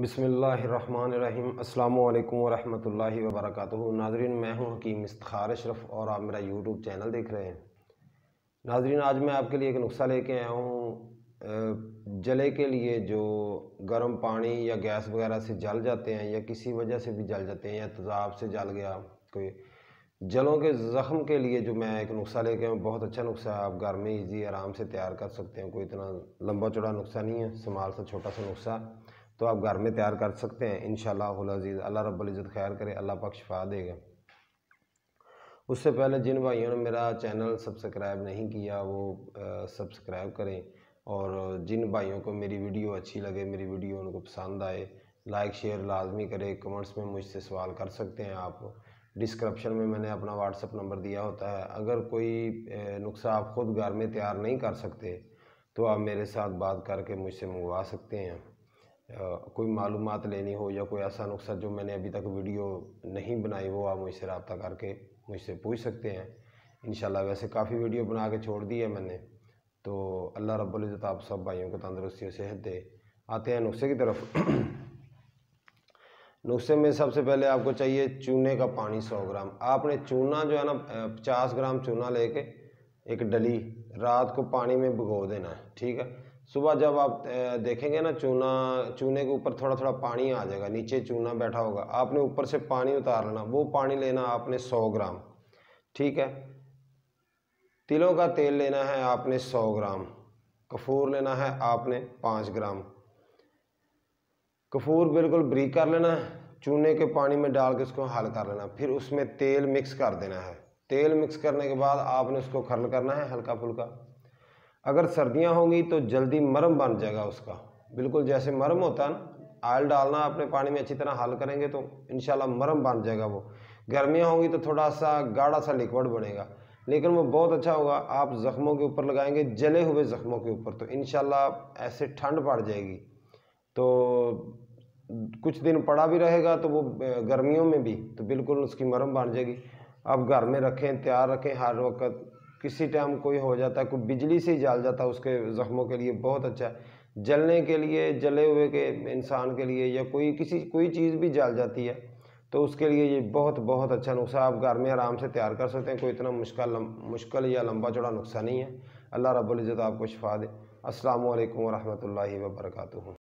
बिसमीम् अल्लाम वरहमल वबरक नाजरीन मैं हूं हकीम इस्तार अशरफ और आप मेरा यूट्यूब चैनल देख रहे हैं नाजरीन आज मैं आपके लिए एक नुस्खा लेके आया हूँ जले के लिए जो गर्म पानी या गैस वगैरह से जल जाते हैं या किसी वजह से भी जल जाते हैं या तेज़ाब से जल गया कोई जलों के ज़ख़म के लिए जो मैं एक नुस्खा लेके आया बहुत अच्छा नुस्खा है आप घर में ईजी आराम से तैयार कर सकते हैं कोई इतना लंबा चौड़ा नुस्खा नहीं है समाल सा छोटा सा नुस्खा तो आप घर में तैयार कर सकते हैं इन शजीज़ अल्लाह रब्ज़त खैर करे अल्लाह पाक शफा देगा उससे पहले जिन भाइयों ने मेरा चैनल सब्सक्राइब नहीं किया वो सब्सक्राइब करें और जिन भाइयों को मेरी वीडियो अच्छी लगे मेरी वीडियो उनको पसंद आए लाइक शेयर लाजमी करें कमेंट्स में मुझसे सवाल कर सकते हैं आप डिस्क्रिप्शन में मैंने अपना व्हाट्सअप नंबर दिया होता है अगर कोई नुस्खा आप ख़ुद घर में तैयार नहीं कर सकते तो आप मेरे साथ बात करके मुझसे मंगवा सकते हैं कोई मालूम लेनी हो या कोई ऐसा नुस्खा जो मैंने अभी तक वीडियो नहीं बनाई हो आप मुझसे रबता करके मुझसे पूछ सकते हैं इन वैसे काफ़ी वीडियो बना के छोड़ दी है मैंने तो अल्लाह रब्ज़त आप सब भाइयों को तंदरुस्ती और सेहत दे आते हैं नुस्खे की तरफ नुस्खे में सबसे पहले आपको चाहिए चूने का पानी सौ ग्राम आपने चूना जो है ना पचास ग्राम चूना लेके एक डली रात को पानी में भिगो देना है ठीक है सुबह जब आप देखेंगे ना चूना चूने के ऊपर थोड़ा थोड़ा पानी आ जाएगा नीचे चूना बैठा होगा आपने ऊपर से पानी उतार लेना वो पानी लेना आपने सौ ग्राम ठीक है तिलों का तेल लेना है आपने सौ ग्राम कफूर लेना है आपने पाँच ग्राम कफूर बिल्कुल ब्रीक कर लेना है चूने के पानी में डाल के उसको हल कर लेना फिर उसमें तेल मिक्स कर देना है तेल मिक्स करने के बाद आपने उसको खरल करना है हल्का फुल्का अगर सर्दियाँ होंगी तो जल्दी मरम बन जाएगा उसका बिल्कुल जैसे मरम होता है ना आयल डालना अपने पानी में अच्छी तरह हल करेंगे तो इन मरम बन जाएगा वो गर्मियाँ होंगी तो थोड़ा सा गाढ़ा सा लिक्वड बनेगा लेकिन वो बहुत अच्छा होगा आप ज़ख्मों के ऊपर लगाएंगे जले हुए ज़ख्मों के ऊपर तो इन ऐसे ठंड पड़ जाएगी तो कुछ दिन पड़ा भी रहेगा तो वो गर्मियों में भी तो बिल्कुल उसकी मरम बन जाएगी आप घर में रखें तैयार रखें हर वक्त किसी टाइम कोई हो जाता है कोई बिजली से ही जल जाता है उसके ज़ख्मों के लिए बहुत अच्छा है जलने के लिए जले हुए के इंसान के लिए या कोई किसी कोई चीज़ भी जल जाती है तो उसके लिए ये बहुत बहुत अच्छा नुस्खा आप घर में आराम से तैयार कर सकते हैं कोई इतना मुश्किल मुश्किल या लंबा चौड़ा नुस्खा नहीं है अल्लाह रब्बुल इज़्ज़त आपको शफा दे अस्सलाम वालेकुम रहमतुल्लाहि